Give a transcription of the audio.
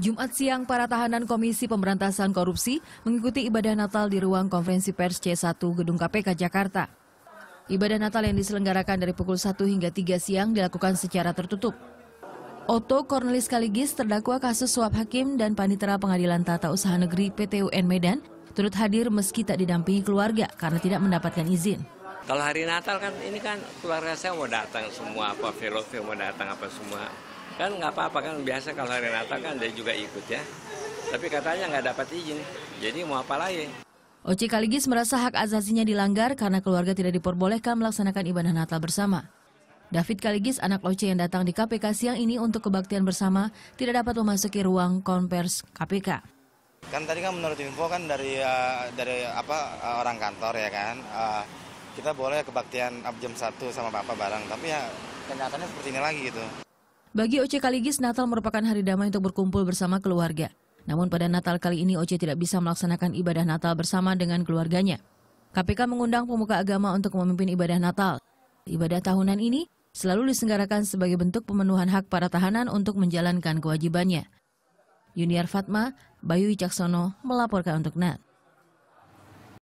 Jumat siang, para tahanan Komisi Pemberantasan Korupsi mengikuti ibadah Natal di ruang konferensi pers C1 Gedung KPK Jakarta. Ibadah Natal yang diselenggarakan dari pukul 1 hingga 3 siang dilakukan secara tertutup. Otto Cornelis Kaligis terdakwa kasus suap hakim dan panitera pengadilan tata usaha negeri PTUN Medan turut hadir meski tak didampingi keluarga karena tidak mendapatkan izin. Kalau hari Natal kan ini kan keluarga saya mau datang semua apa velo mau datang apa semua kan nggak apa-apa kan biasa kalau Renata kan dia juga ikut ya tapi katanya nggak dapat izin jadi mau apa lagi Oci Kaligis merasa hak azazinya dilanggar karena keluarga tidak diperbolehkan melaksanakan ibadah Natal bersama. David Kaligis, anak Oce yang datang di KPK siang ini untuk kebaktian bersama, tidak dapat memasuki ruang konvers KPK. Kan tadi kan menurut info kan dari eh, dari apa eh, orang kantor ya kan, eh, kita boleh kebaktian jam satu sama bapak bareng, tapi ya kenyataannya seperti ini lagi gitu. Bagi OC Kaligis, Natal merupakan hari damai untuk berkumpul bersama keluarga. Namun pada Natal kali ini OC tidak bisa melaksanakan ibadah Natal bersama dengan keluarganya. KPK mengundang pemuka agama untuk memimpin ibadah Natal. Ibadah tahunan ini selalu disenggarakan sebagai bentuk pemenuhan hak para tahanan untuk menjalankan kewajibannya. Yuniar Fatma, Bayu Wicaksono melaporkan untuk NAT.